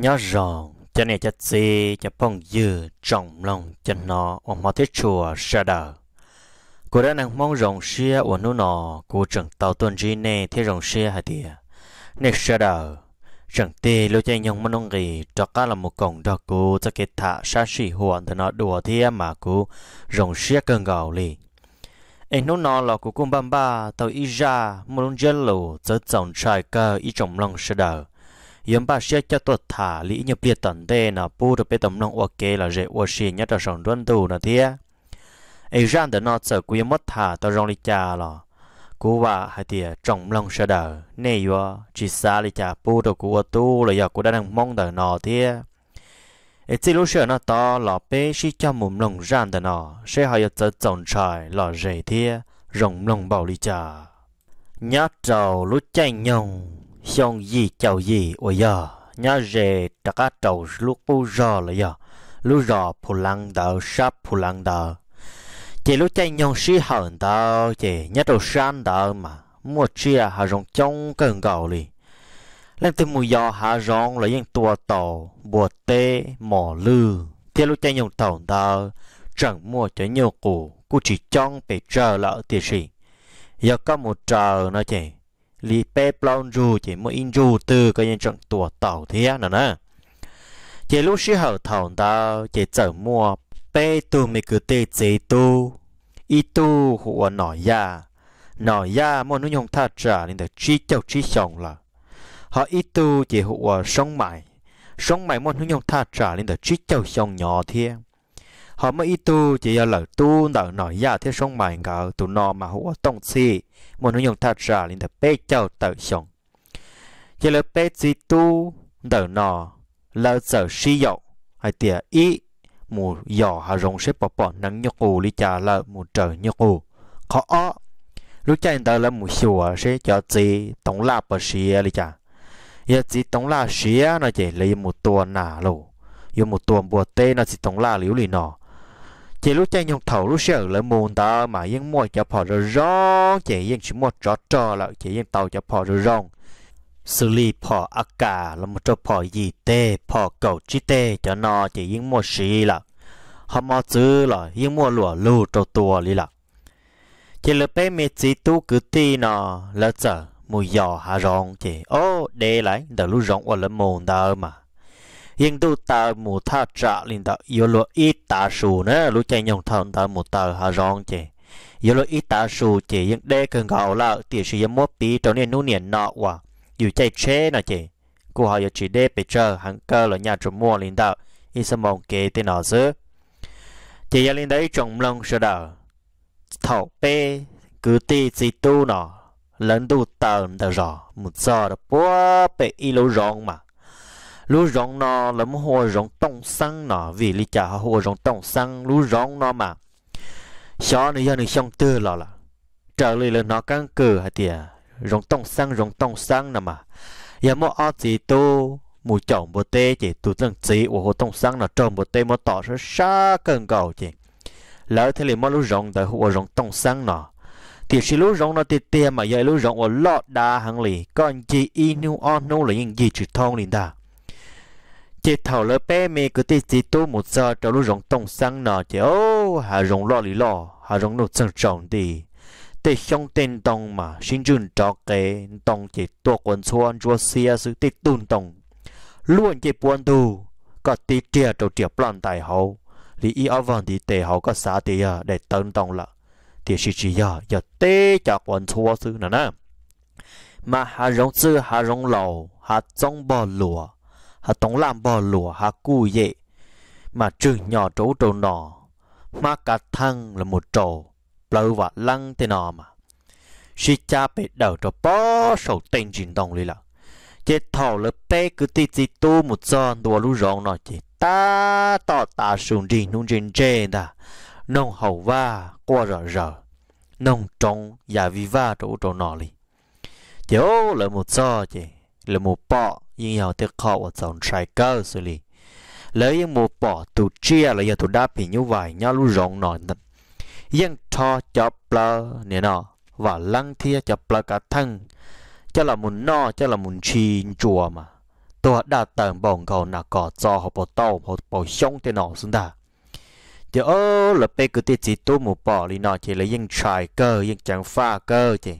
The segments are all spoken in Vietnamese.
nhớ ròn cho nên cho chi cho phong dư trọng lòng cho nó ông mọi thế chùa sa đờ cô đã nàng mong rồng xia ở nó nọ cô chẳng tạo tuần chi nè thế rồng xia hả tìa nè sa đờ chẳng tê lô chạy nhông mà nông gì cho cá là một cổng đó cô cho cái thả xa xỉ hoàn thì nó đùa thế mà cô rồng xia cơn gạo lì anh nó nọ là cô cũng bám ba tàu ý ra một lông jello cho chồng trai cơ ý chồng lòng sa đờ yếm ba xe cho tôi thả lý nhập liệt tận tê nà bu được bê tầm nông ok là dễ ô xì nhất là sòng đuôn tù nà thia ấy ran để nó sở quý mất thả tôi rong lý cha lò cú và hai tia trong lòng sợ đờ nè yo chỉ xa lý cha bu được cú tu là giờ cú đã đang mong đờ nó thia ấy chỉ lúc sợ nó to lò bê xí cho mồm lòng ran để nó sẽ họ giờ sợ chồng trời lò dễ thia rồng lòng bảo lý cha nhát trầu lút chạy nhông xong gì chào gì ôi giờ nhá rề đã cá trầu lúc u giờ là giờ lúc giờ phù lăng đờ sắp phù lăng đờ chỉ lúc chạy nhông sĩ hận đờ chỉ nhá trầu san đờ mà mua chia à, hà rong trong cần cầu li lên từ mùi giò hà rong là những tua tàu bùa tê mỏ lư chỉ lúc chạy nhông tàu đờ chẳng mua cho nhiều củ cụ chỉ trong bị chờ lỡ tiền gì giờ có một trời nói chỉ li pe plon ru chỉ một in ru từ cái nhân trọng tuổi tàu thế nữa nè chỉ lúc sĩ hậu thầu đó chỉ chở mua pe tu mi cứ tê chế tu y tu của nổi ya nổi ya mà nó nhung tha trả nên được chi chậu chi chồng là họ y tu chỉ của sông mãi sông mãi mà nó nhung tha trả nên được chi chậu chồng nhỏ thiên họ mới tu chỉ do lỡ tu đỡ nói ra thế sông mày ngờ tụ nó mà hữu tông si, một nó dùng thật ra lên thật bê châu tự sống chỉ là bê gì tu đỡ nọ lỡ sở si dậu hay tỉa ý mù dò hà rồng xếp bỏ bỏ nắng nhục ù lý trà lỡ mù trở nhục ù khó ó lúc chạy đỡ là mù xùa sẽ cho gì tổng là bỏ xìa lý trà giờ chỉ tổng là xìa nó chỉ lấy một tuần nà lù giờ một tuần bùa tê nó chỉ tổng là liễu lì nọ จลูกใจยงเถ่าลูกเชื่อเลยมูนตาหมายยังมวยจะพอจะร้องเจยังชิมวดจอดจอแล้วเจยังเต่าจะพอจะร้องสุรีพออากาแล้วมันจะพอยีเตพอเก่าจีเตจะนอเจยังมวดสีละหามอจื้อละยังมวดหลัวลูเจ้าตัวลีละเจลูกไปมีจีตู้กึตีนอแล้วจะมวยยอหาร้องเจโอ้เดไลเดลูร้องว่าละมูนตามา hiện tu ta mù tha trả linh đạo yếu lo ít ta sù nè lúc chạy nhông thằng ta mù ta hà rong chè yếu lo ít ta sù chè hiện đê cần gạo là tỷ sự yếu mốt tí trong nên nô niên nọ quả yếu chạy chế nọ chè cô họ yếu chỉ đê bị chờ hắn cơ là nhà trộm mua linh đạo y sớm mong kế tên nọ dữ chè yếu linh đấy trồng lông sơ đạo thảo bê cứ ti gì tu nọ lần tu tờ tờ rõ một giờ là bố bê y lâu rong mà lú rong nó lắm hồ rong tông sang nó vì lý trả hồ rong tông sang lú rong nó mà xó này giờ này xong tư lọ là trở lại là nó căng cử hả tìa rong tông sang rong tông sang nè mà giờ mỗi ở chỉ tu mù chồng bồ tê chỉ tu tăng chỉ của hồ tông sang nó trồng bồ tê mà tỏ ra xa cần cầu chỉ lỡ thế liền mỗi lú rong tại hồ rong tông sang nó thì xí lú rong nó tê tê mà giờ lú rong ở lọt đá hàng lì còn chỉ inu on nô là những gì chữ thong liền ta chỉ thầu lỡ bé mẹ cứ tí chỉ tu một giờ cho lúc rong tông sang nọ chứ ô hà rong lo lý lo hà rong nụ sang trọng đi tê xong tên tông mà xin chun cho kê tông chỉ tua quần xuân chua xia sự tê tun tông luôn chỉ buồn tu có tí tia trâu tia plan tài hậu lý y áo vàng thì tê hậu có xả tia để tấn tông là thì chỉ chỉ giờ giờ tê cho quần xuân sự nè nè mà hà rong sư hà rong lầu hà trong bò lùa hà tống làm bò lùa hà cu dệ mà trường nhỏ trấu trâu nọ mà cả thân là một trầu lâu và lăng thế nọ mà suy cha bị đầu cho bó sầu tên chuyện đồng lý là chết thầu là bé cứ tí tí tu một giòn đùa lũ rộng nọ chết ta tỏ ta xuống đi nung trên trên ta nông hậu va qua rờ rờ nông trống giả vi va chỗ chỗ nọ li chỗ là một giò chè là một bọ nhưng họ tiếc họ ở dòng trái cơ xử lý lấy những một bỏ tụ chia là giờ tụ đáp thì như vậy nhau lưu rộng nổi thật nhưng cho cho bla nè nọ và lăng thia cho bla cả thân cho là muốn no cho là muốn chi chùa mà tôi đã từng bỏng cầu là có cho họ bỏ tàu họ bỏ sống thế nọ xuống ta chứ ơ là bây cứ tiết chỉ tôi một bỏ đi nọ chỉ là những trái cơ những chẳng pha cơ chứ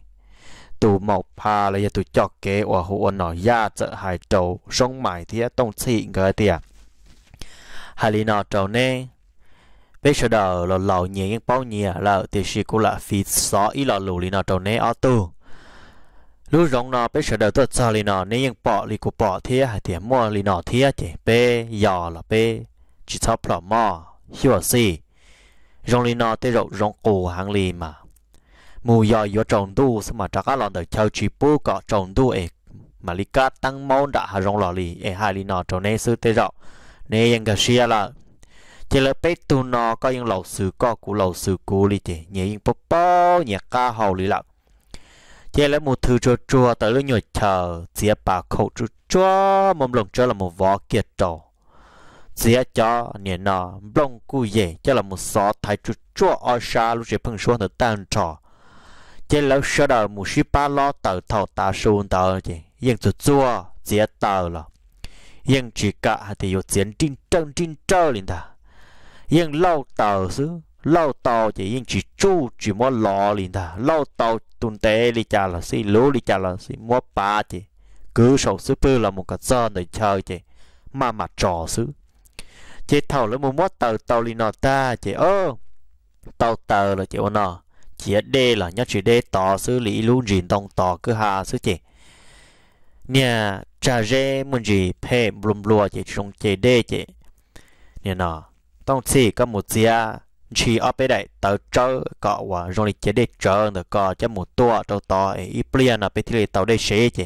tụ một pa là giờ tụ cho kế ở hồ nó ya chợ hải trầu sông mãi thì tông chỉ người tiệt hải lý nó trầu nè bây giờ đó là lão nhẹ những bao nhẹ là thì chỉ cũng là phí xó ý là lưu lý nó trầu nè ở tu lúc rong nó bây giờ đó tôi cho lý nó nè những bỏ lý của bỏ thì hải tiệt mua lý nó thì chỉ bê giò là bê chỉ thấp là mò hiểu gì à rong lý nó tới rộng rong cổ hàng lì mà mùi giờ yo trồng tu xem mà chắc là đời chơi chỉ bu có trồng tu ấy mà lý cá tăng món đã hà rong lò lì ấy hai lì nọ trồng nên sư tế rõ nên yên cái xia là chỉ là bé tu nọ có yên lầu sư có cụ lầu sư cú lì chị nhẹ yên bố bố nhẹ ca hầu lì lợ chỉ là một thứ chua chua tới lúc nhồi chờ chỉ bà khẩu chua chua mồm lồng cho là một vỏ kiệt trò chỉ cho nhẹ nọ bông cú dễ cho là một xó thái chua chua ở xa lúc chỉ phun xuống được tan trò chế lâu sơ đầu mù sĩ ba lo tờ thầu ta xuống tờ chị yên tụ chua chế tờ lo yên chỉ cả thì có chiến trinh trân trinh trơ lên ta yên lâu tờ xứ lâu tàu chỉ yên chì chu chỉ mua lò liền ta lâu tàu tuần tệ đi chả là xí lú đi chả là xí mua ba chị cứ sầu xứ bư là một cái sơn để chơi chị mà mà trò xứ chị thầu lấy một mua tàu tàu liền nọ ta chị ơ tàu tàu là chị ô nọ chỉ đê là nhất chỉ đê tỏ xử lý luôn gì đồng tỏ cứ hà xử chị nhà trà rê muốn gì phê blum lùa chị trong chế đê chị nè nọ tông chỉ có một gia chỉ ở bên đây tàu trơ cọ và rồi chế đê trơ nữa cọ cho một tua trâu to ý plien ở bên thì tàu đây xế chị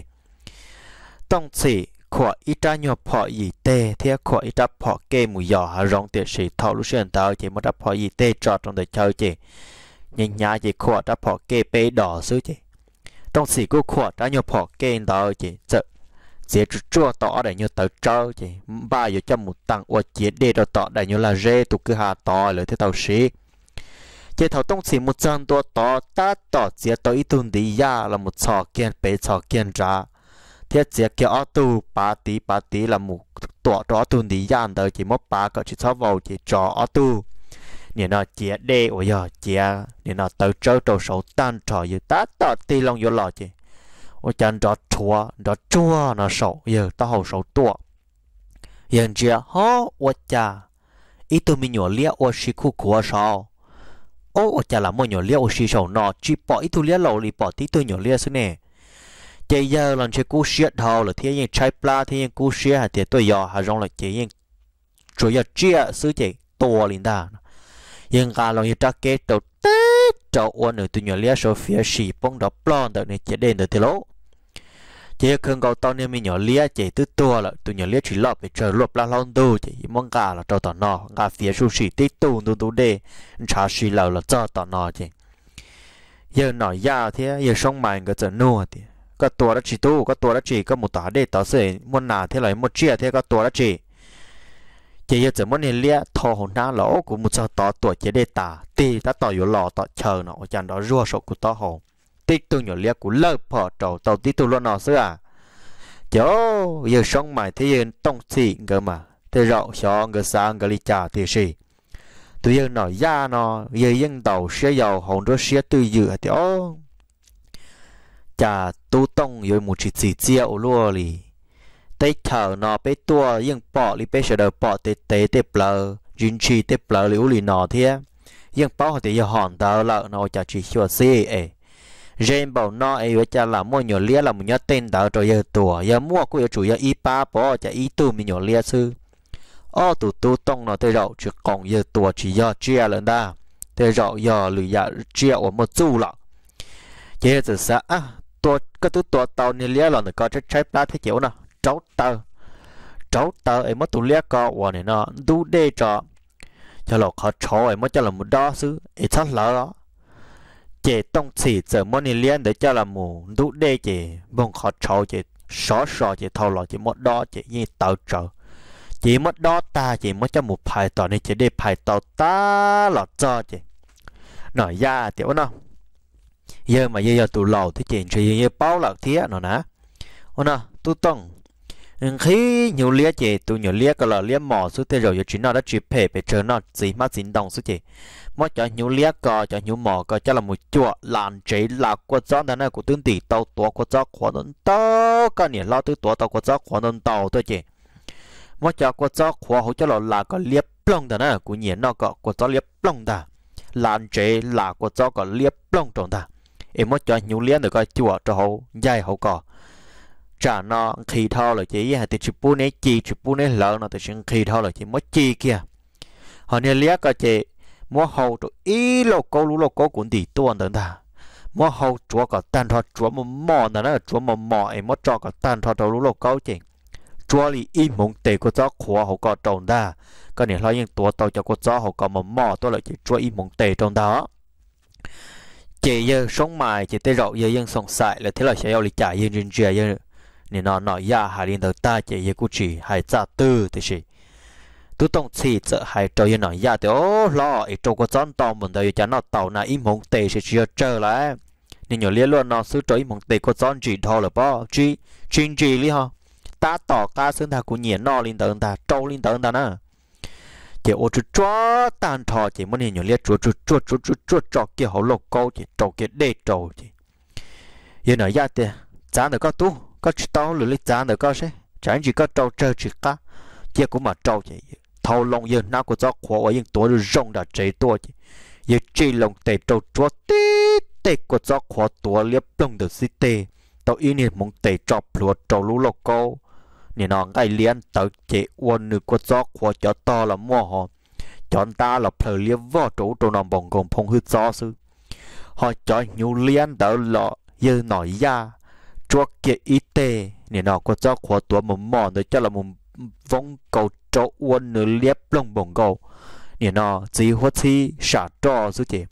tông chỉ khó ít ra nhiều họ gì tê thế khó ít ra họ kê mùi giò hà rong tiền sĩ thọ lúc xuyên tàu chỉ một ra họ gì tê trọ trong đời chơi chị nhìn nhà chỉ khỏa ra phỏ kê bê đỏ xứ chứ trong sĩ cô khỏa ra nhiều phỏ kê đó chứ sợ chế chua tỏ để như tớ trâu chứ ba giờ cho một tăng ô chế đê đó tỏ để như là rê tụ cứ hà tỏ lời thế tàu sĩ chế thầu tông sĩ một chân tua tỏ ta tỏ chế tỏ ít tuần đi ya là một sọ kiên bê sọ kiên ra thế chế kia ô tu ba tí ba tí là một tỏ đó tuần đi ya đó chỉ mất ba cậu chỉ sau vào chỉ trò ô tu giờ giờ tan ta, ta lòng chua họ ít 你那姐的我要姐，你那都周周手单朝有打打地龙有老姐，我讲着戳着戳那手有到后手剁，人家好我家，一头米鸟猎我是苦苦少。ô ô chả là mua nhỏ lia ô xì sầu nọ chỉ bỏ ít tu lia lầu lì bỏ tí tu nhỏ lia xí nè chạy giờ lần chơi cú xiết thầu là thiên nhiên trái pla thiên nhiên cú xiết hà tiệt tôi yò hà rong là chạy nhiên chủ yếu chia sứ chạy to liền ta ยังกาลองยึดจักเกตเต้เจ้าอ้วนหนึ่งตัวเหนือเลี้ยโซเฟียสีป้องดอกปลอนตัวนี้จะเด่นตัวเทโลเจ้าเครื่องเก่าตอนนี้มีเหนือเลี้ยเจ้าตัวตัวละตัวเหนือเลี้ยฉีลอบไปเจอลบละลองดูเจ้ามังกาละเจ้าต่อนอกาเฟียสูสีติตูนดูดูเดชาสีเหล่าละเจ้าต่อนอเจ้ายังหน่อยยาวเทียยังช่องมันก็จะนัวเทียก็ตัวละจีตู้ก็ตัวละจีก็มุตาเดต่อเสียมันหนาเท่าไรมันเชี่ยเทียก็ตัวละจี chỉ giờ chỉ muốn nên lia thò hồn đá lỗ của một sao tỏ tuổi chế đề tả tì ta tỏ yếu lò tỏ chờ nó chẳng đó rùa sổ của tỏ hồn tiếp tục nhổ lia của lợp họ trầu tàu tiếp tục luôn nó xưa à chỗ giờ sống mày thế giờ tông xị cơ mà thế rậu xó ngờ xa ngờ lì trà thì gì tụi giờ nói ra nó giờ dân tàu xe dầu hồn đó xe tư dự thì ô chà tu tông rồi một chỉ chỉ chiều luôn lì tế thở nó bé tua nhưng bỏ li bé sợ đầu bỏ tế tế tế bờ duyên chi tế bờ liu li nó thế nhưng bỏ thì giờ hòn tờ lợ nó chả chỉ sửa xí ấy Jane bảo nó ấy với cha là mua nhỏ lia là một nhớ tên tờ rồi giờ tuổi giờ mua của chủ giờ y ba bỏ chả y tu mình nhỏ lia sư ô tụ tu tông nó tới rậu chứ còn giờ tuổi chỉ giờ chia lần ta tới rậu giờ lười giờ chia ở một chu lọ chế từ xã à tôi cái thứ tôi tao nên lia là nó có trái trái bát thế kiểu nào cháu tờ cháu tờ em mất tụ lia co và này nó đu đê cho cho lộc khó chó em mất cho là một đó xứ em thoát lỡ đó chế tông chỉ giờ mất này liên để cho là một đu đê chế bông khó chó chế xó xó chế thâu lọ chế mất đó chế như tàu trở chỉ mất đó ta chỉ mất cho một phải một 排 tỏ này phải để 排 tỏ ta lọt cho chị nói ra tiểu nó giờ mà giờ giờ tụ lầu thì chỉ chỉ giờ bao lợt thế nó nè nó tụ tông khi nhiều lia chị tôi nhiều lia có là lia mỏ suốt thế rồi giờ chỉ nó đã chỉ phê về chờ nó gì mà xin đồng suốt chị mà cho nhiều lia có cho nhiều mỏ có cho là một chuột làm chế là quạt gió đó này của tương tỷ tàu tua quạt gió khóa đơn tàu cái này lo tới tua tàu quạt gió khóa đơn tàu thôi chị mà cho quạt gió khóa hỗ cho là là có lia plong đó này của nhiều nó có quạt gió lia plong đó làm chế là quạt gió có lia plong trong đó em mà cho nhiều lia được coi chuột cho hậu dài hậu có trả nó khi thao là chỉ hay à, thì chụp bún này chi chụp bún này lỡ nó thì xin khi thao là chỉ mất chi kia họ nên liếc cái chị mua hậu tụ ý lô cố lú lô cố cũng đi tuôn đến ta mua hậu chúa cả tan thoát chúa mà mò là nó chúa một mỏ ấy mất cho cả tan thoát lú lô cố chị chúa lì ý mong tề của gió khóa hậu có trồng ta cái này lo những tua tàu cho của gió hậu có một mỏ tôi là chỉ chúa ý mong tề trong đó chị giờ sống mài chị tê rậu giờ dân sống sại là thế là sẽ yêu lịch trả dân dân trẻ dân nên nó nói ya hai linh đầu ta chỉ yêu chỉ hai cha tư thì gì tu tông chỉ sợ hai trâu yêu nói ya thì ô lo ít trâu có chọn tàu mình đời cho nó tàu na im hồng tề sẽ chưa chờ lại nên nhiều liên luôn nó xứ trâu im hồng tề có chọn chỉ thôi là bao chỉ chỉ chỉ lý ha ta tỏ ta xứng ta cũng nhiệt nó linh đầu ta trâu linh đầu ta nè, chỉ ô chú chó tan thọ chỉ muốn nhiều liệt chú chú chú chú chú chú chó kia hậu lộc câu chỉ trâu kia đê trâu chỉ hiện nói ra thì chán được các tu có chỉ tao lười lịch gián được có chứ chẳng chỉ có trâu chơi chỉ cá kia cũng mà trâu vậy thâu lòng giờ nó của gió khổ ở những tuổi được rong đã chế tua chứ giờ chỉ lòng tệ trâu chúa tí tệ của gió khổ tuổi liếc đông được gì tê, tao ý niệm muốn tệ trò plua trâu lũ lô câu nè nó ngay liền tao chế uôn nữ của gió khổ cho to là mua họ chọn ta là phải liếc vò chủ trâu nằm bồng gồm phong hư gió sư họ cho nhiều liền tao lọ giờ nói ra cho kia ít tê nè nó có cho khóa tuổi một mỏ nữa cho là một vong cầu cho uốn nửa liếp lông bồng cầu nè nó chỉ hóa chi xả trò số chị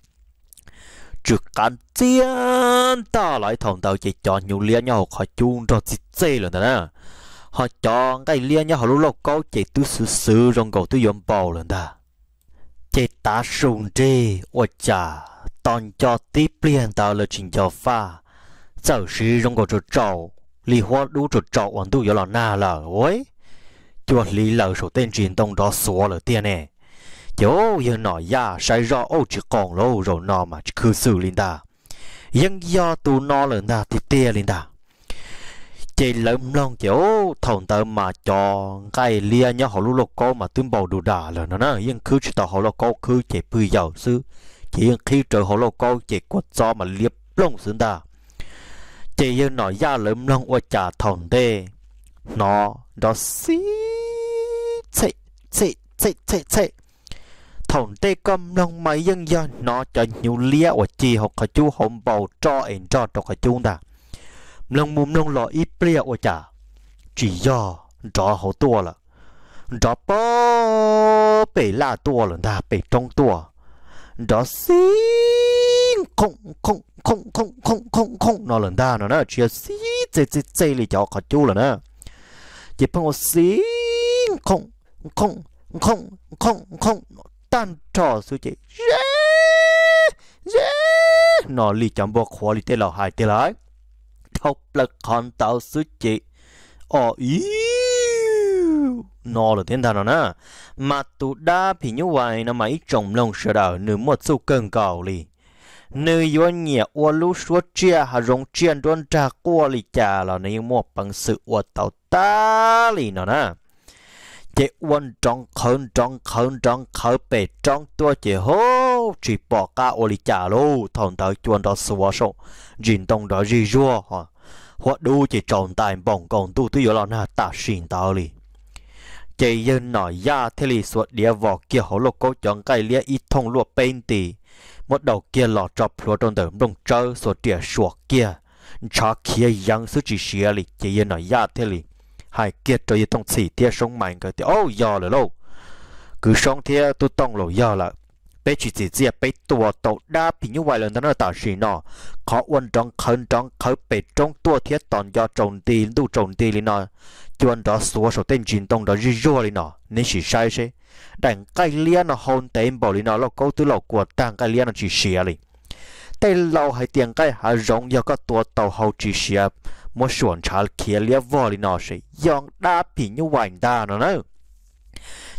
chữ cán chiến ta lại thông tàu chỉ cho nhiều lia nhau họ chung cho chị chê lần đó họ chọn cái lia nhau họ lúc lâu câu chỉ tu sứ sứ rong cầu tu yếm bầu luôn đó chỉ ta sùng chê ôi cha, toàn cho tiếp liền tao là trình cho pha cho ta ta 早时中国就找梨花路就找温度有了那了喂，就离老手电震动着锁了电呢。有有那呀，谁绕欧只讲喽，绕那嘛只去 xử 理的，人家都那了那的电了的。chỉ lầm lòng kiểu thằng tớ mà cho cái lia nhá họ lúc lúc có mà tuyên bầu đủ đà là nó nó yên cứ chỉ tao họ lúc có cứ chỉ bự giàu sư chỉ yên khi trời họ lúc có chỉ quật do mà liệp lòng xứng ta chỉ yêu nó ya lấm lòng ua trả thòng đê nó đó xí chạy chạy chạy chạy chạy thòng đê cầm lòng mấy dân dân nó cho nhiều lia ua chỉ học cái chú hồng bầu cho anh cho cho cái chú ta lòng mồm lòng lọ ít bia ua trả chỉ do đó hậu tua là đó bó bể là tua là ta bể trong tua đó xí 空空空空空空空，那人大呢？只要西这这这里就可久了呢。一般我心空空空空空，单照手机耶耶，那里讲不夸你得了还得来，头不看到手机哦咦。nó là thiên thần đó mà tụ đa thì như vậy nó mấy trồng lông sửa đảo nửa một sâu cơn cầu lì nơi yon nhẹ ô lú số chia hà rong chia đón trà qua li chà là nếu mua bằng sự ô tàu ta li nó nè chế quân trong khẩn trong khẩn trong khẩn bể trong tua chế hô chỉ bỏ cả ô li chà lô thằng tới chuồn đó sửa số dìn tông đó gì rùa hả hoặc đủ chỉ trọng tài bỏng còn tu tu yếu là na ta xin tao li chế dân nói ya dạ, thế lì suốt địa vỏ kia hồ lô câu chọn cái lia ít thông lụa bên tì một đầu kia lọ cho lúa trong tầm đông trơ số trẻ sủa kia cha kia yang sư chỉ xia lì chỉ yên nói ya dạ thế lì hai kia cho yên tông chỉ tia sống mạnh cái thì ô ya rồi lâu cứ sống thế tôi tông lâu ya là bây chỉ chỉ chỉ bây tua tàu đa bị như vậy là nó tạo gì nọ khó quân trong khẩn trong khởi bé trong tua thiết toàn do trồng đi đủ trồng đi lên nọ chuẩn đó số số tên chiến tông đó rì rùa lên nọ nên chỉ sai thế đảng cái lia nó hôn tên bảo lên nọ là câu từ lầu của đang cái lia nó chỉ xìa lên tên lâu hay tiền cái hà rộng do các tua tàu hậu chỉ xìa một xuồng chả kia lia vò lên nọ sẽ dọn đa bị như vậy đa nó nữa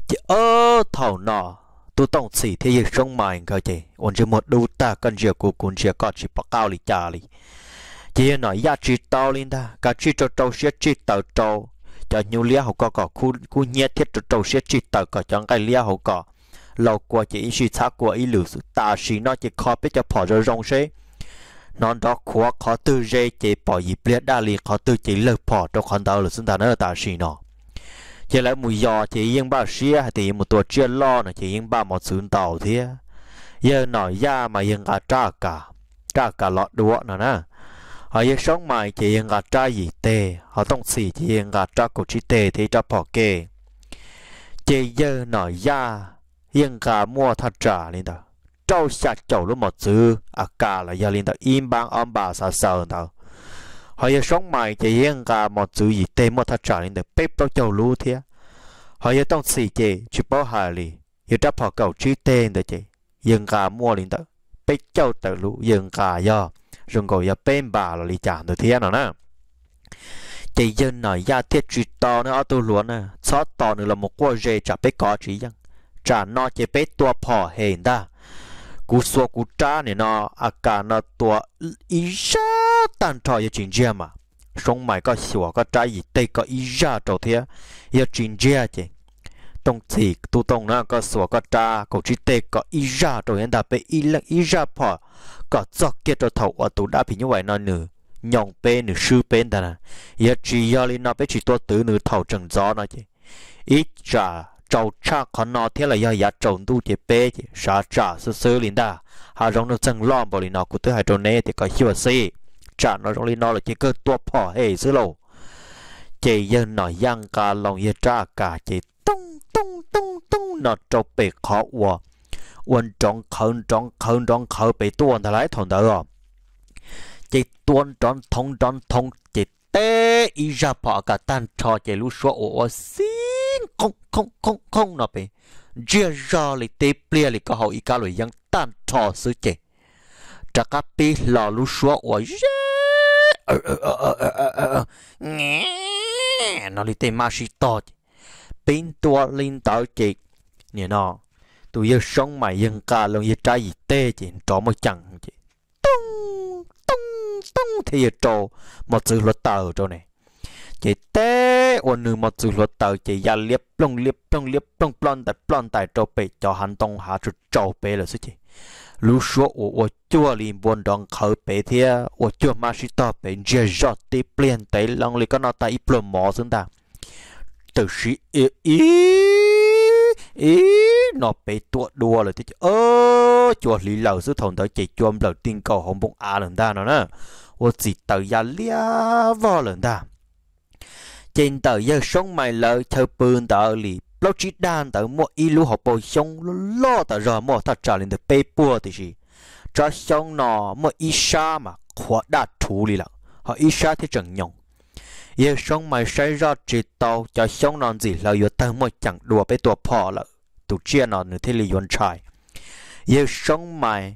chỉ ơ thầu nọ tu tông chỉ thế gì sông mày cái gì ổn chứ một đu ta cần giờ của cuốn giờ có chỉ bắt cao lì trả lì chỉ nói ya dạ, chỉ tao lên ta cả chỉ cho trâu sẽ chỉ tao trâu cho nhiều lia hậu có có khu khu nhẹ thiết cho trâu sẽ chỉ tao có chẳng cái lia hậu có lâu qua chỉ suy sát qua ý lửa ta sĩ nó chỉ khó biết cho bỏ ra rong xe non đó khó khó tư dây chỉ bỏ gì biết đa lì khó tư chỉ lơ bỏ cho con tao là chúng ta nó là ta sĩ nó chỉ là mùi giò chỉ yên ba xia thì một tuột chia lo là chỉ yên ba một sườn tàu thế giờ nói ra mà yên cả tra cả tra cả lọt đũa nữa nè họ giờ sống mày chỉ yên cả tra gì tệ họ tông xì chỉ yên cả tra cổ chi tệ thì tra bỏ kê chỉ giờ nói ra yên cả mua thật trả lên đó trâu sạch chậu lúc một chữ à cả là giờ lên đó im bang ông bà sa sờ đâu họ sống mãi chỉ yên cả một chữ gì tên một thật trở nên được bếp bao châu lú thế họ giờ tông xì chị chỉ bảo hà lì giờ đáp họ cầu chữ tên đó chị yên cả mua liền đó bếp châu tự lú yên cả do rồi gọi giờ bên bà là lì chả được thế nào nè chỉ dân nói ra thiết chỉ to nữa tôi luôn nè xót to nữa là một quả dê chả bếp có chỉ rằng chả nó chỉ bếp tua phò hèn ta cú xua cú trả này nó à cả nó tua ít ra tan trò yêu chuyện gì mà sống mày có xua có trả gì tây có ít ra trò thế yêu chuyện gì chứ tông thì tu tông nó có xua có trả có chỉ tây có ít ra trò hiện đại bị ít lần ít ra phò có dọc kết trò thầu ở tụ đã bị như vậy nó nữa nhong bên nữa, sư bên đó nè, giờ chỉ giờ lên nó bên chỉ tôi tử nữa thầu trần gió nó chứ, ít ra trâu cha khó nó thế là giờ giờ trồng tu chế bê chứ sa trả sơ sơ liền ta hà rong nó chân lo bỏ liền nó cũng thứ hai trâu nè thì có hiểu gì trả nó rong liền nó là chỉ cơ tua phò hề sơ lầu chị dân nó giang cả lòng yên trả cả chị tung tung tung tung nó trâu bê khó quá quân trọng khẩn trọng khẩn trọng khẩn bị tuôn thà lại thằng đó rồi chỉ tuôn tròn thông tròn thông chỉ tê ý ra bỏ cả tan trò chỉ lúc số ổ xí không không không không nọ bị chia ra lì tê plia lì có hậu ý cá lùi yang tan thọ sư chê trả cá pi lò lu xua ủa nghe nó lì tê ma si to pin tua linh tao chê nè nó tụi yêu sống mày yên ca luôn yêu trái gì tê chị trọ mới chẳng chị tung tung tung thì trò một sự luật tờ chỗ này chị té ôn nữ một chút lột tàu chị ya liếp plong liếp plong liếp plong plong tại plong tại trâu bể cho hắn tông hạ chút trâu bể là suy chị, lúc số ô ô chua liền buồn đòn khởi bể thia ô chua mà sĩ to bể giờ giọt tí plien tới lòng lì có nó tại ít plong mỏ xứng ta từ sĩ ý ý ý nó bể tua đua là thế ơ chua lì lâu sư thòng tới chị chua lầu tiên cầu hồng bông à lần ta nó nè ô chị tàu ya lia vào lần ta trên tờ giờ sống mày lỡ thơ bươn tờ lì lâu chỉ đan tờ mua y lu hộp bồi sống lo tờ rồi mua thật trả lên tờ bê bùa thì gì cho sống nó mua y sa mà khóa đa thú lì lợ họ y sa thì chẳng nhộng yêu sống mày say ra chỉ tàu cho sống nó gì lỡ yếu tờ mua chẳng đùa bê tùa phò lợ tụ chia nó nữa thế lì yon trai giờ sống mày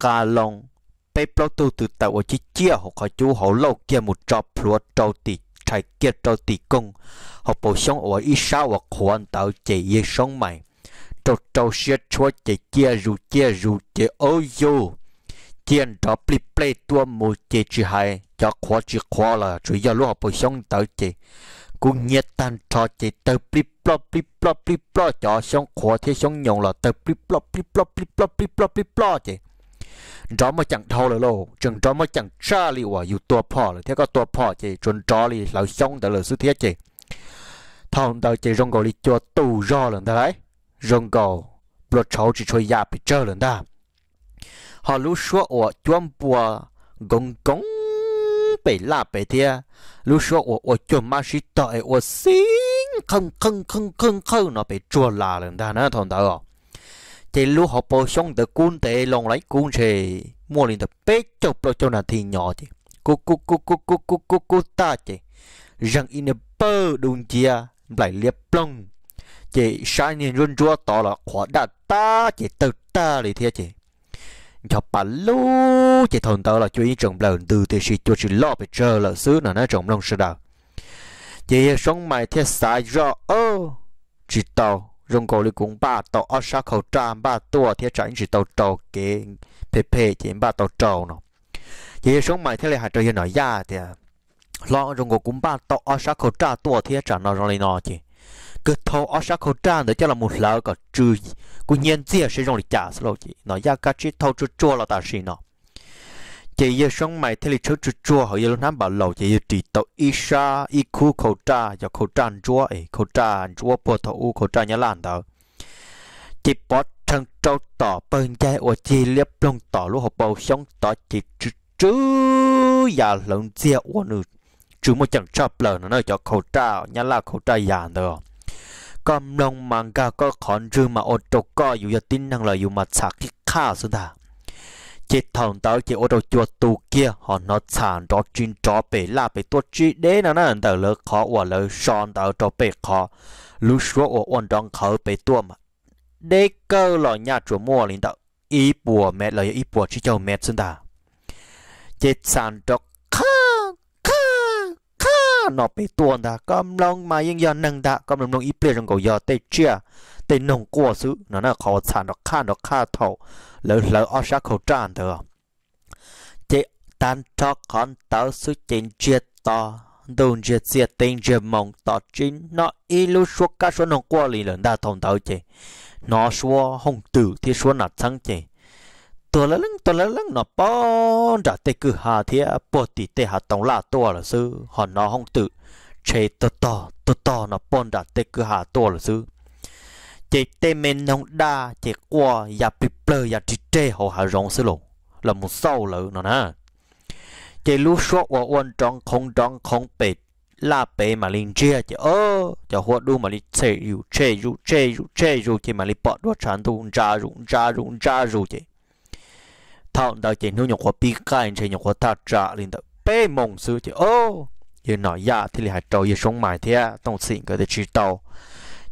gà lông bê bao tu từ tàu ở chỉ chia họ có chú họ lâu kia một trò phuộc trâu tịt trái kiệt cho tỷ công họ bổ sung ở ít sao hoặc hoàn tạo chỉ ye sống mày trâu trâu xe chúa chỉ kia rù kia rù chỉ ô dù tiền đó bị play tua mù chỉ chỉ hay cho khóa chỉ khóa là chủ yếu lúc họ bổ sung tạo chỉ cũng nhiệt tan cho chỉ tờ bị plop bị plop bị plop cho xong khóa thế xong nhộng là tờ bị plop bị plop bị plop bị plop bị plop chỉ đó mà chẳng thâu là lô chẳng đó mà chẳng cha li hòa dù tua phò là thế có tua phò chị chuẩn đó li lão xong đó là sự thiết chị thằng đầu chị rong gò li cho tù ro lần đấy rong gò lo cháu chỉ cho ya bị chơi lần đó họ lúc số ở chuẩn bùa gông gông bị la bị thế lúc số ở ở chuẩn ma sĩ tội ở xin không không không không không nó bị chua là lần đó thằng đầu thì lu họ bổ sung được cún tệ lòng lấy cún chê mua liền tập bế chụp lo cho là thì nhỏ chứ cú cú cú cú cú cú cú cú ta chứ rằng in bơ đun chia lại liệp plong chị sai nhìn run rua tỏ là khóa đã ta chị tự ta thì thế chị cho bà lú chị thôn tao là chú ý trồng lợn từ thì chị cho chị lo bị trơ là xứ là nó trồng long sơ đào chị sống mày thế sai rõ ơ chị tao rong cổ lì cũng ba tàu ở sa khẩu trang ba tua thế chẳng chỉ tàu trầu kế phê phê chỉ ba tàu trầu nó chỉ số mày thế là hạt trời nói ra dạ, thì lo rong cổ cũng ba tàu ở sa khẩu trang tua thế chẳng nó rồi nó chỉ cứ thâu ở sa khẩu trang để cho là một lỡ có trừ cũng nhiên chia sẽ rong lì trả lô chỉ nói ra cái chỉ thâu chua chua là ta xin nó chỉ giờ sống mày thế lịch sử chua chua họ giờ lúc nãy bảo lâu chỉ giờ chỉ tàu isha iku khẩu tra giờ khẩu tra chua ấy khẩu tra chua bộ thô u khẩu tra nhà lan đó chỉ bỏ thằng trâu tỏ bên trái của chỉ liếp lông tỏ lúc họ bầu sống tỏ chỉ chữ chữ giờ lông chia của nữ chú một chẳng chập lờ nó nói cho khẩu tra nhà là khẩu tra già đó cầm lông manga có khẩn trương mà ô tô có dù giờ tin năng là dù mà sạc thì khá xuống ta chỉ thằng tớ chỉ ô đồ chuột tu kia họ nó sàn đó chuyên chó bể là bể tuột chi đế nó nó anh tao lỡ khó và lỡ son tớ cho bể khó lúc số ở ổn trong khó bể tua mà đế cơ lọ nhà chùa mua linh tớ ý bùa mẹ lời ý bùa chỉ cho mẹ xin tớ chỉ sàn cho khá khá khá nó bể tua tớ cầm lòng mà yên giờ nâng tớ cầm lòng ý bể trong cầu giờ tê chia tên nông qua xứ nó là khó sản nó khá nó khá thầu lỡ lỡ ở sát khẩu trang thừa chế tan cho con tàu sư chính chết to đồn chết chết tình chết mong tỏ chính nó y lưu suốt các số nông qua lì lần đa thông tàu chế nó số hông tử thì số nạt sáng chế tôi là lưng tôi là lưng nó bón trả tê cử hà thì bỏ tì tê hà tổng là to là sư họ nó hông tử chế to to to to nó bón trả tê cử hà to là sư chỉ tên mình nông đa chị qua và bị bơ và chị trê họ hà rộng xí lộ là một sâu lự nó nè chị lú số của quân trong không trong không bị là bị mà linh chia chị ơ cho hoa đu mà linh chê yu chê yu chê yu chê yu chỉ mà linh bỏ đua chán tu ra rụng ra rụng ra ru chỉ thao đầu chỉ nuôi nhục của bi cái chỉ nhục của ta trả linh tự bê mộng sư chị ơ như nói ya dạ, thì lại trâu như sống mày thế à, tông xin cái để chỉ tao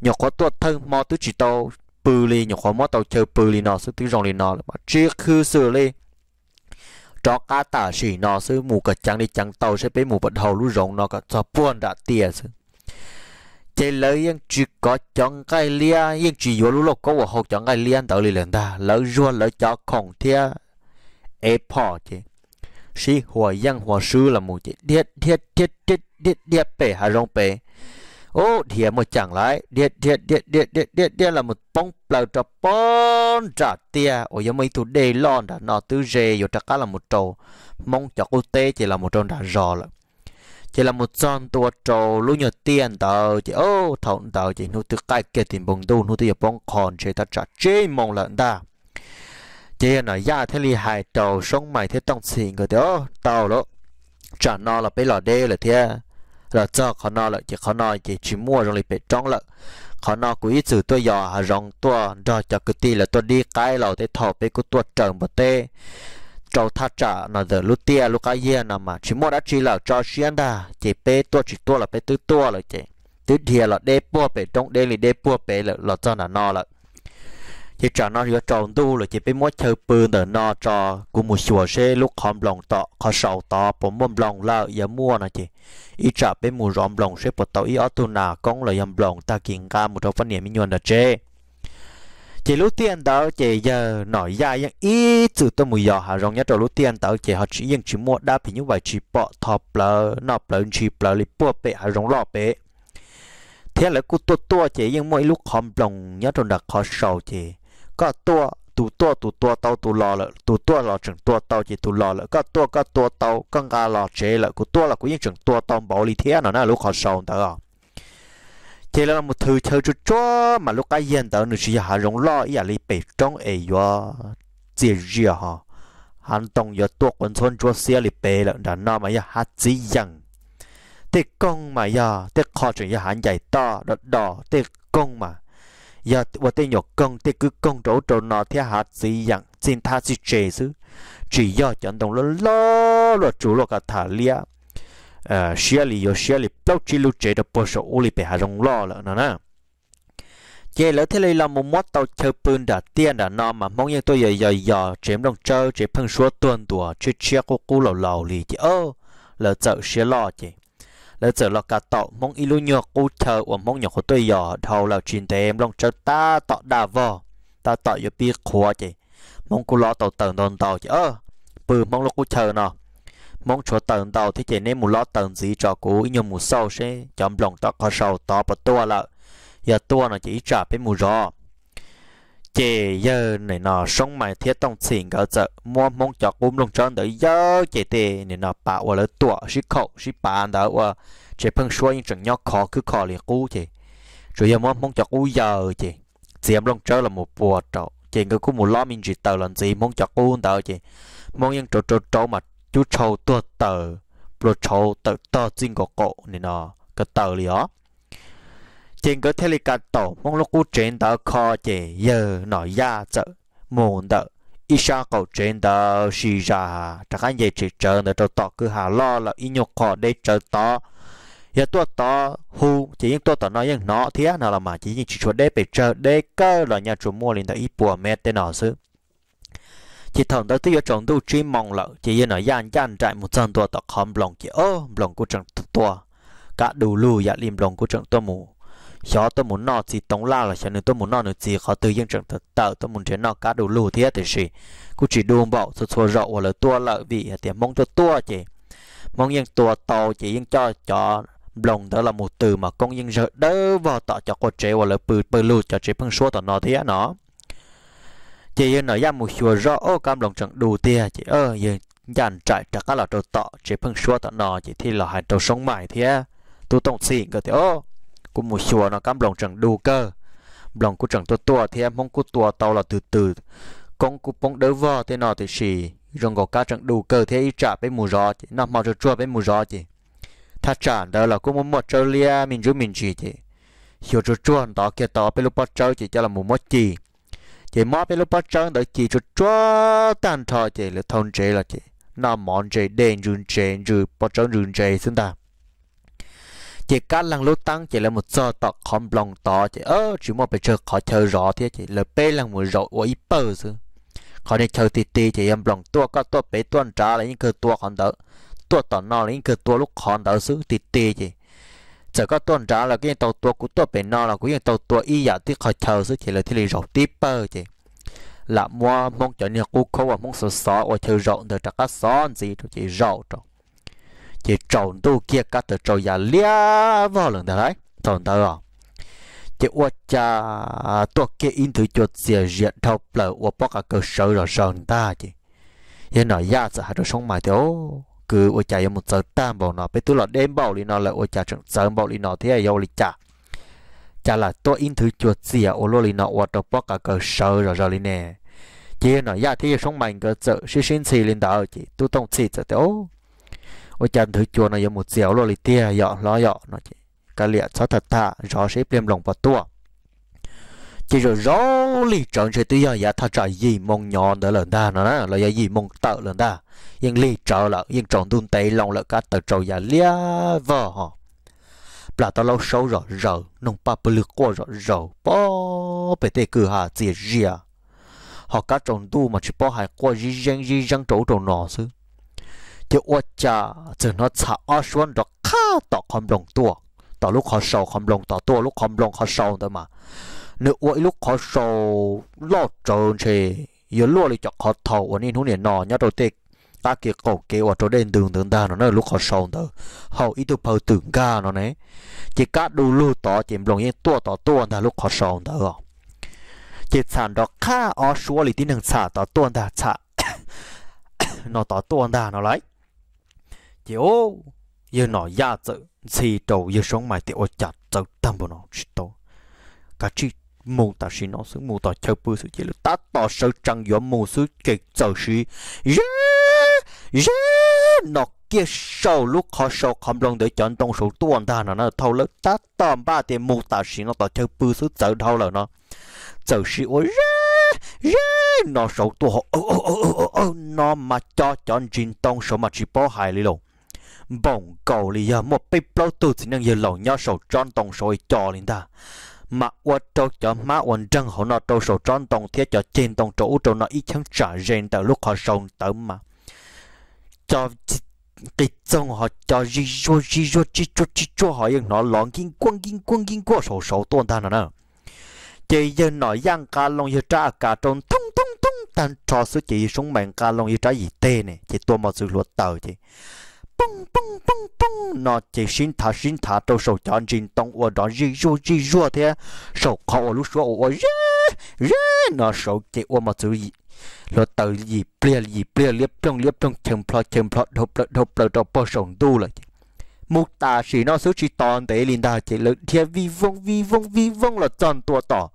nhỏ có tuột thân mò tu chỉ tàu bự li nhỏ có mò tàu chơi bự li nó sư tu rong li nó mà chia khư sư li cho cá tả sĩ nó sư mù cả trăng đi trăng tàu sẽ bị mù bật hầu lú rong nó cả cho buồn đã tiền sư chế lỡ yên chỉ có chẳng cái lia yên chỉ vô lú lộc có vợ học chọn cái lia tàu li lần ta lỡ rua lỡ cho khổng thia ép họ chế sĩ hòa giang hòa sư là mù chỉ điết điết điết điết điết điết bể hà rong bể ô địa một chẳng lại địa địa địa địa địa địa địa là một bông bầu trà bông trà tia ô giờ mấy tụ đề lon đã nó tứ rề rồi trà cá là một trầu mong cho cô tê chỉ là một trầu đã rò là chỉ là một son tua trầu lúc nhờ tiền tờ chỉ ô thọn tờ chỉ nô tứ cái kia tiền bông đu nô tứ giờ bông còn chỉ ta trà chê mong lợn ta chỉ là ya dạ, thế li hài trầu sống mày thế tông xìn người đó tàu đó trà nó là bấy lò đê là thế là cho khó nó lại chỉ khó nó chỉ chỉ mua rồi lại bị trống lại khó nó cũng ít sự tôi dò hà rong tua rồi cho cái tí là tôi đi cái lầu để thọ bé của tôi trồng bờ tê trâu tha trả nó giờ lúc tia lúc cái gì nào mà chỉ mua đã chỉ là cho xuyên đà chỉ bé tôi chỉ tôi là bé tứ tôi là chỉ tứ thiệt là đê bùa bé trong đê là đê bùa bé là là cho nó nó lại thì trả nó vừa tròn tu là chỉ biết mỗi chơi bự để nó cho của một chùa xe lúc hòm lòng tọ khó sầu tọ bốn mâm lòng là giờ mua nó chị ít trả bên một ròm lòng xếp bắt tàu ít ở tu nà con là yam lòng ta kiện ca một trong phân niệm nhuận là chê chỉ lúc tiên đó chỉ giờ nói ra những ít từ tôi mùi giờ hà rong nhất rồi lúc tiên đó chỉ họ chỉ những chỉ mua đa thì như vậy chỉ bỏ thọp lỡ nọp lỡ chỉ lỡ lì bùa bể hà rong lọ bể thế là cú tua tua chỉ những mỗi lúc hòm lòng nhất rồi đặc khó sầu chỉ có tua tu tua tu tua tàu tu lò lợ tu tua lò chừng tua tàu chỉ tu lò lợ có tua có tua tàu con gà lò chế lợ của tua là của những chừng tua tàu bảo lý thiên nó là lúc họ sầu đó thế là một thứ chơi chút cho mà lúc cái yên đó nó chỉ hà rong lo ý là lý bể trong ấy yo chỉ riêng à ha hàng đông yo tua quân thôn chúa xe lý bể lợ đã nó mà ya hát chỉ rằng thế công mà ya thế khó chuyện ya hàng dạy to đó đó thế công mà giờ và tên nhỏ công thì cứ công chỗ chỗ nó theo hạt gì dạng xin tha gì chế chứ chỉ do chẳng đồng lo lo lo chủ lo cả thả lia ờ à, xia li yo xia li bao chi lu chế được bao số u li bị hà rong lo là nó nè chế lỡ thế này là một mót tàu chơi bún đã tiền đã nọ mà mong như tôi giờ giờ giờ chém đồng chơi chế phân số tuần tuổi chế chia cô cô lò lò lì chứ ơ là chợ xia lo chứ แล้วเจอเรากะต่อมองอีลูเนาะกูเธอว่ามองหยอกตัวหยอเท่าเราจีนเต็มลองเจอตาต่อดาวอตาต่ออยู่ปีขวจีมองกูรอต่อเติมโดนต่อจีเออปืนมองลูกกูเธอเนาะมองชัวเติมต่อที่เจนี่มูล้อเติมสีจอกูอีนยมูเศร้าใช่จอมลงต่อเขาเศร้าต่อประตัวละอย่าตัวเนาะจีจ่าเป็นมูรอ chị giờ này nọ sống mày thiết tông xin gỡ chợ mua mong cho cũng lùng chân tới giờ chị tê này nọ bảo ở lỡ tuổi sĩ khẩu sĩ bàn đó ở chị phân xuôi những chuyện nhóc khó cứ khó liền cú chị rồi giờ mua mong cho cú giờ chị chị em lùng là một bùa trọ chị người cũng một lo mình chỉ tờ lần gì mong cho cú đó chị mong những trò trò trò mà chú trâu tua tờ rồi trâu tờ tờ xin gõ cổ này nọ cái tờ liền đó trên cái thế lịch tổ mong lúc cú trên đó khó chế giờ nó ya chợ muốn đó ít sao cầu trên đó xì ra chắc anh dễ chỉ chờ để cho tỏ cứ hà lo là ít nhục khó để chờ tỏ giờ tôi tỏ hu chỉ những tôi tỏ nói rằng nó thế nào là mà chỉ những chỉ cho để bị chờ để cơ là nhà chủ mua liền đó ít bùa mẹ tên nó chứ, chỉ thằng đó tiêu trọng tu chỉ mong lợ chỉ như nói gian gian trại một trận tôi tỏ không lòng chỉ ơ lòng của trận tôi cả đủ lù dạ lim lòng của trận tôi mù tôi tôi tôi muốn muốn muốn nói nói gì gì gì là chẳng thật cá thế thì thì chỉ rộ lợi tua tua tua vị mong mong cho cho cho chị lòng đó là một từ mà con nhân rợ đỡ vào tạo cho cô trẻ hoặc là bự bự lù cho trẻ phân số tạo nó thế nó chị yên nói ra một chùa rõ ô cam lòng chẳng đủ tia chị ơi yên dàn trại trả các là đồ tọ trẻ phân số tạo nó chị thì là hai đầu sống mãi thế tôi tổng xị người thì ô của một chùa nó cắm lòng chẳng đủ cơ lòng của chẳng tua tua thì em không có tua tàu là từ từ con của bóng đỡ vò thế nọ thì xì rồng gò cá chẳng đủ cơ thế ý trả với mùa gió chị nó mò cho chua với mùa gió chị thà trả đó là cũng muốn một trâu lia mình giữ mình chỉ chị hiểu cho chua đó kia đó bên lúc bắt trâu chị cho là mùa mất chị chỉ mò bên lúc bắt trâu đợi chị cho chua tan thọ chị là thông chế là chị nó món chế đen rừng chế rừng bắt trâu rừng chế xứng ta chỉ cá lăng lúc tăng chỉ là một giờ tọ không lòng tọ chỉ ơ chỉ một bây giờ khó chờ rõ thế chỉ là bê lăng một rõ của ít bờ chứ khó để chờ tì tì chỉ em lòng tua có tua bế tuân trả là những cơ tua còn đỡ tua tọ no là những cơ tua lúc còn đỡ chứ tì tì chỉ giờ có tuân trả là cái tàu tua của tua bế no là cái tàu tua y giả thì khó chờ chứ chỉ là thế là rõ tí bờ chỉ là mua mong chờ nhà cũ không và mong sờ sợ và chờ rộng từ các son gì chỉ rộng rồi chỉ trồng tu kia cả từ trộn giả lia vào lần đó đấy trộn đó rồi à. chỉ qua cha tuột kia in từ chuột xìa diện thọc là qua bóc cả cơ sở rồi sơn ta chứ, hiện nói ya sợ hai đứa sống mà thiếu cứ qua cha một giờ tam bảo nó bây tôi là đêm bảo đi nó là qua cha chẳng sợ bảo đi nó thế là yêu lịch cha cha là tôi in thứ chuột xìa ô lô đi nó qua tàu bóc cả cơ sở rồi rồi đi nè chỉ nói ya thì sống mạnh cơ sợ sinh sinh xì lên đó chị tôi tông xì sợ thiếu chua một lo lì tia nó chỉ thật thà rõ lòng tua chỉ rồi rõ lì trọn sẽ tự do giả thà trời gì mong nhỏ đỡ lần ta nó là gì mong tợ lần ta nhưng lì trọ là nhưng trọn tuôn tệ lòng là cả tờ trầu giả lia vờ họ là tao lâu sâu rõ rõ nông ba bự lực qua rõ rõ bó bề tê cử hà gì gì à họ cả trọn tu mà chỉ bó hai qua gì răng gì răng trổ trọn nọ xứ ที่อวดจะจึงนดชาอาชวนดอกข้าต่อคามลงตัว ต่อลูกขอโชว์คอมลงต่อตัว ลูกคามลงขอโชวเดมาเนื้ออวดลูกขอโชวลอดเจนเชยอลูวเลยจากขอเท่าวันนี้หนูเนี่ยนอนยัดัตเต็กตาเกี่ยวกับเกี่ยวกับเดินดึงดึงดานนั่นลูกขอโชวเดอเขาอีตัวเผาตึงก้าเนาะเนี่ยจีก้าดูลู่ต่อจิมลงยังตัวต่อตัวแต่ลูกขอโชวเดอเจ็ดสานดอกข้าอ้อชัวหรือที่หนึ่งชาต่อตัวแต่านอต่อตัวด่านอไร kiểu giờ nó ya tự thì trâu giờ sống mày thì tiểu chặt tự tâm bộ nó chỉ tổ cả chỉ mù ta xin nó sự mù ta chơi bự sự chỉ là ta tỏ sự chẳng gió mù sự kịch sợ sự yeah nó kia sâu lúc họ sâu không lòng để chọn trong số tuần ta nó nó thâu lớn ta tòm ba tiền mù ta xin nó tỏ chơi bự sự sợ thâu là nó sợ sự ôi nó sâu tu họ nó mà cho chọn trình tông số mà chỉ bỏ hại lý lộ bông cầu lì giờ một bê bao tu thì năng giờ lẩu nhau sầu tròn tông sôi cho lên ta mà qua trâu cho má quần trăng họ nó trâu sầu tròn tông thiết cho trên tông chỗ trâu nó ít chẳng trả rèn từ lúc họ sầu tới mà cho cái trong họ cho gì cho gì cho chi cho chi cho họ những nó lỏng kinh quăng kinh quăng kinh quăng sầu sầu tuôn ta nữa nè chỉ giờ nói giang cá lông giờ trả cá trôn thông thông thông tan cho số chỉ xuống mạng cá lông giờ trả gì tê này chỉ tôi mà sự luật tờ chỉ tông tông nó chỉ xin thả xin thả trâu sầu chọn xin tông ở đó gì rùa gì rùa thế sầu khó ở lúc sầu ở rê rê nó sầu chỉ ở mà chữ gì lo tờ gì plia gì plia liếp trong liếp trong chầm plo chầm plo đột plo đột plo đột plo sầu tu là mục ta chỉ nó số chỉ toàn tế liền ta chỉ lực thiên vi vong vi vong vi vong là tròn tua tỏ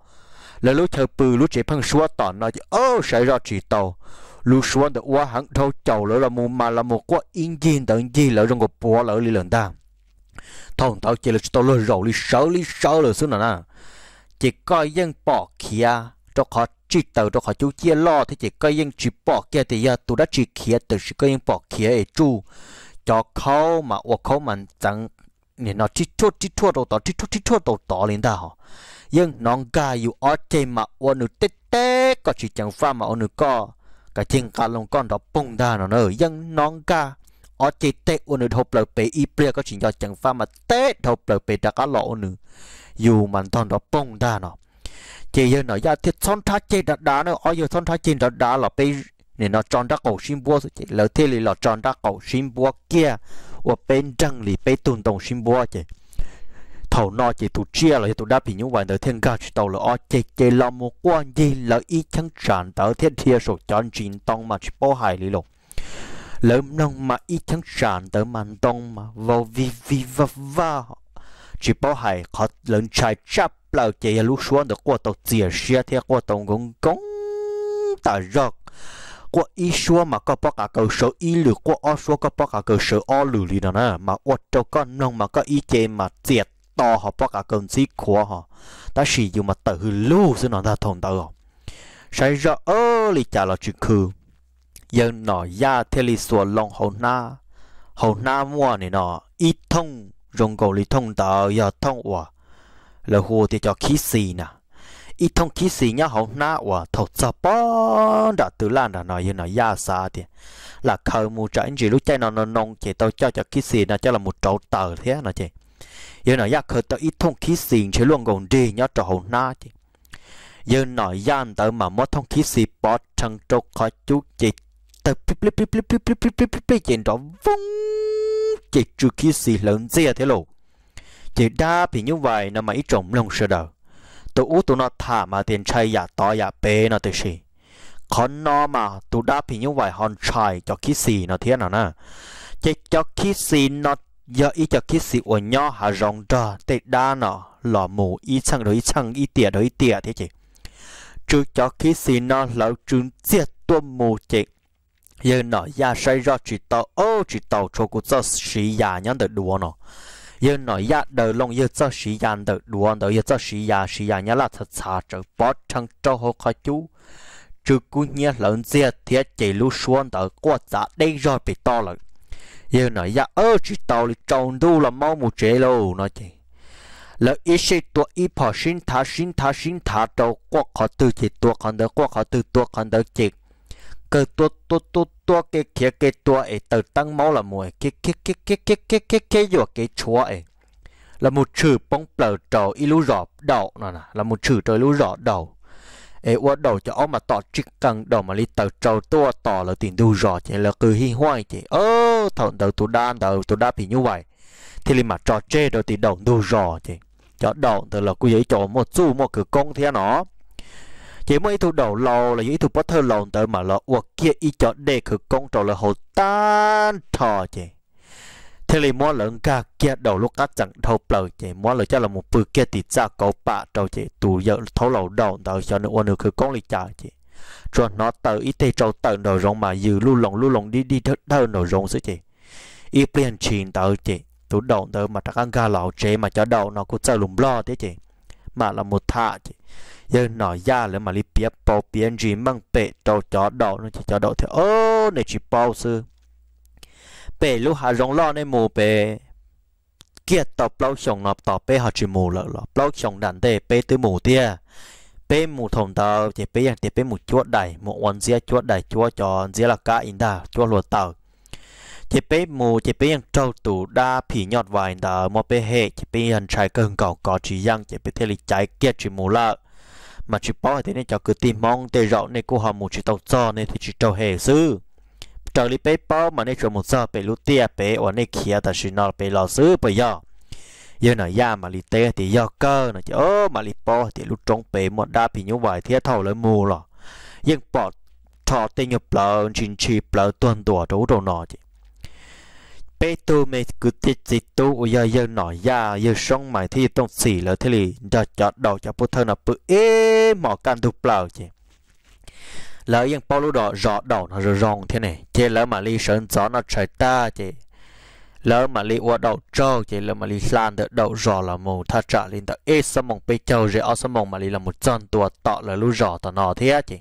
là lúc thờ bừ lúc chỉ phăng xua tỏ nó chỉ ô xảy ra chỉ tàu lu suan de wa hang thâu chầu lỡ là một mà là một quá yên nhiên tận chi lỡ trong cuộc bỏ lỡ lý lần ta thằng tao chỉ là tôi lỡ rồi lý sợ lý sợ lỡ xuống nè chỉ coi dân bỏ kia cho họ chỉ tờ cho họ chú chia lo thì chỉ coi dân chỉ bỏ kia thì giờ tôi đã chỉ kia từ chỉ coi dân bỏ kia ấy chú cho khâu mà ô khâu mình chẳng nên nó chỉ chốt chỉ chốt đầu tỏ chỉ chốt chỉ chốt đầu tỏ lên ta họ nhưng nó gai u ở trên mà ô nữ tết tết có chỉ chẳng pha mà ô nữ có cái thiên cả lòng con đó bung đa nó nở dân non ca ở chế tê ôn được hộp lợi bể y bia có chuyện cho chẳng pha mà tê hộp lợi bể đã cá lộ nữa dù mình thằng đó bung đa nó chế giờ nó ra dạ, thiết son thá chế đã đá nó, ở giờ son thá chế đã đá là bể nên nó tròn đá cầu sim búa chỉ lợi thế là tròn đá cầu sim búa kia ở bên trăng lì bể tùn tông sim búa chỉ thầu nọ chỉ tụ chia là tụ đáp thì những vài đời thiên cao chỉ tàu là ở chỉ chế là một quan gì là ý chẳng tràn tới thiên thiên số chọn chuyện tông mà chỉ bỏ hại lý lộ lỡ nông mà ý chẳng tràn tới màn tông mà vào vi vi va va chỉ bỏ hại họ lớn trái chắp là chế là lúc xuống được qua tàu chia xe theo qua tàu gông gông ta rớt qua ý xua mà có bao cả cầu số ý lửa qua o xua có bao cả cầu số o lửa lì đó nè mà ô tàu con nông mà có ý chế mà tiệt to họ bắt cả công xí khóa họ ta sử dụng mà tự lưu xin nó ta thôn tự họ sai ra ơ lì chả là chuyện khư giờ nó ya thế lì xua lòng hậu na hậu na mua này nó ít thông rong cầu lì thông tự giờ thông hòa là hồ thì cho khí xì nè ít thông khí xì nhá hậu na hòa thật sợ bó đã từ lan đã nói như nọ ya xa thì là khờ mù trở anh chỉ lúc chạy nó nó nông chỉ tao cho cho khí xì nó cho là một trâu tờ thế nó chị ยังหน่อยยากเคยต่ออีท่งคิดสิ่งเชื่อวงกงดียอดจะหัวหน้าจียืนหน่อยย่านต่อมามดทงคิดสิปอดชังโจคอยจูกจิตเติบลิบบปิ๊บลิบบปิ๊บลิบบปิ๊บลิบบปิบบปิ๊บเย็นจอวุ้งจิตจุกทิ่สิหลงเสียเทโลจิตด่าผิวยุ่งไหวน่ะไม่จงลงเสด็จตัวอู้ตัวน่ะถามมาเตียนชัยอยากต่ออยากเป็นน่ะเตชิคนนอมาตัวด่าผิวยุ่งไหวฮอนชัยจอกที่สิน่ะเทียนน่ะนะจิตจอกที่สิน่ะ giờ ý cho kí sĩ của nhỏ hà rong trò tê đa nọ lò mù ý chăng rồi ý chăng ý tiệt rồi ý tiệt thế chị chứ cho kí sĩ nó lão trứng chết tuôn mù chị giờ nọ ya say ra chỉ tàu ô chỉ tàu cho cụ cho sĩ ya nhắn được đùa nọ giờ nọ ya đời long giờ cho sĩ ya được đùa nọ giờ cho sĩ ya sĩ ya nhá là thật xa trở bỏ chăng cho hồ khai chú chứ cú nhớ lớn chết thiết chị lúc xuống tới qua giá đây rồi bị to lớn giờ nói giờ ơ chỉ tàu thì trồng đu là mau một chế lô nói chị là ít sẽ tua ít bỏ xin thả xin thả xin thả trâu quốc họ từ chị tua còn được quốc họ từ tua còn được chị cơ tua tua tua tua cái kia cái tua ấy từ tăng máu là mùi cái cái cái cái cái cái cái cái gì cái chúa ấy là một chữ bóng bờ trầu ít lú rõ đầu nè là một chữ trầu lú rõ đầu ấy qua đầu cho ông mà tỏ trích cần đầu mà đi tàu trâu tua tỏ là tiền đu rò chỉ là cứ hi hoang chỉ ơ thằng đầu tôi đan đầu tôi đáp thì như vậy thì liền mà trò chê rồi thì đầu đu rò chỉ cho đầu từ là cứ giấy cho một xu một cửa công thế nó chỉ mấy thu đầu lầu là những thu bắt thơ lầu tới mà là uộc kia y cho đề cửa công trò là hồ tan thò chỉ thế là mua lần cả kia đầu lúc cắt chẳng thâu bờ chỉ mua lời cho là một bự kia thì ra có bạ đầu chỉ tù giờ thâu lẩu đầu đầu cho nên ôn cứ con lì trả chỉ rồi nó tự ít tê trâu tự nổi rồng mà dừ lu lồng lu lồng đi đi thơ thơ nổi rồng sứ chỉ ít biển chìm tự chị tụ đầu tự mà chắc ăn gà lẩu chế mà cho đầu nó cũng sợ lùm lo thế chị mà là một thạ chị giờ nói ra là mà đi bia bao biển chìm bằng bể trâu cho đầu nó chỉ cho đầu thế ô này chỉ bao sư bể lúc hà rong lo nên mù bể kia tập lâu xong nọ tập bể họ chỉ mù lợ lọ lâu sống đàn tê bể tới mù tia bể mù thòng tàu thì bể dạng thì bể mù chuột đầy mù quần dĩa chuột đầy chuột tròn dĩa là cá in đà chuột lụa tàu thì bể mù thì bể yang trâu tủ đa phỉ nhọt vài đà mò bể hệ thì bể yang trái cơn cỏ có chỉ yang thì bể thế lý trái kia chỉ mù lợ mà chỉ bỏ thì nên cho cứ tìm mong để rõ này cô họ mù chỉ tàu cho nên thì chỉ trâu hệ sư trở đi bé bao mà nên cho một giờ bé lút tia bé ở nơi kia ta xin nó bé lò giữ bây giờ giờ nói ya mà lì tê thì do cơ nó chứ ơ mà lì po thì lút trong bé một đa thì như vậy thì thầu lấy mù rồi nhưng bỏ thọ tên nhập lợ chính trị lợ tuần tủa trấu đầu nó chứ bé tu mê cứ tiết dịch tu giờ giờ nói ya giờ xong mày thì trong xì lợ thì lì giờ chọn đầu cho bút thân là bự ế mỏ can đục lợ chứ lỡ yên bao lú đó rõ đỏ nó rồi rong thế này chế lỡ mà ly sơn gió nó trời ta chế lỡ mà ly qua đầu trâu chế lỡ mà ly lan được đậu rõ là mù tha trả lên tờ ít sâm mông bê châu rồi ở ờ, sâm mông mà ly là một chân tua tọ là lú rõ tờ nó thế chế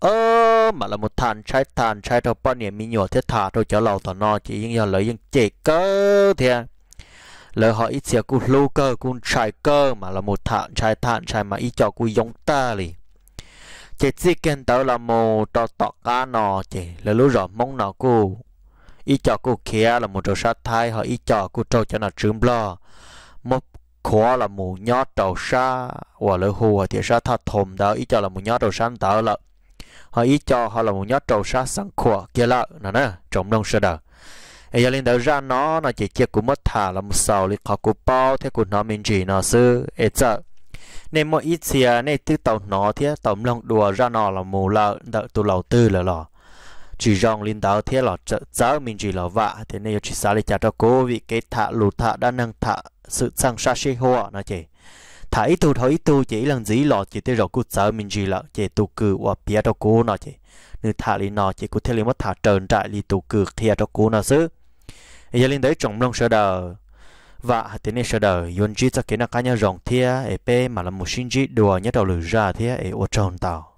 ơ mà là một thàn trái thàn trái đâu bao nhiêu mi nhỏ thế thả đâu chở lầu tờ nó chỉ yên giờ lỡ yên chế cơ thế lời họ ít xìa cu lô cơ cu trái cơ mà là một thản trái thản trái mà ít cho cu giống ta liền chỉ chỉ cần tớ là một trò tọ cá nọ chỉ là lúa rõ mong nọ cô ý cho cô kia là một trò sát thai họ ý cho cô trâu cho nó trứng bò một khó là một nhát trầu sa và lỡ hồ thì sa tha thồm đó ý cho là một nhát trầu sa tớ là họ ý cho họ là một nhát trầu sa sáng khổ kia là nó nè trồng đông sơ đờ ấy giờ lên đầu ra nó là chỉ kia cũng mất thả là một sầu lịch họ cũng bao thế cũng nó mình chỉ nó sư ấy giờ nên mọi ít xìa nên tư tàu nó thế tàu lòng đùa ra nó là mù là đợi tụ lầu tư là lò chỉ rong lên tàu thế là cháu mình chỉ là vạ thế nên chỉ xa đi trả cho cô vì cái thả lù thả đã nâng thả sự sang xa xê hoa nó chị thả ít tu thôi ít tu chỉ lần dí lò chỉ tới rồi cô cháu mình chỉ là chị tụ cử và bia cho cô nó chị như thả lên nó chỉ cô thế liền mất thả trơn trại li tụ cử thì cho cô nó xứ giờ lên tới trồng lòng sợ đời và thế nên sau đó yun chi cho cái nó cá nhân rồng thia ep mà là một sinh chi đùa nhất đầu lửa ra thia ở ô tròn tàu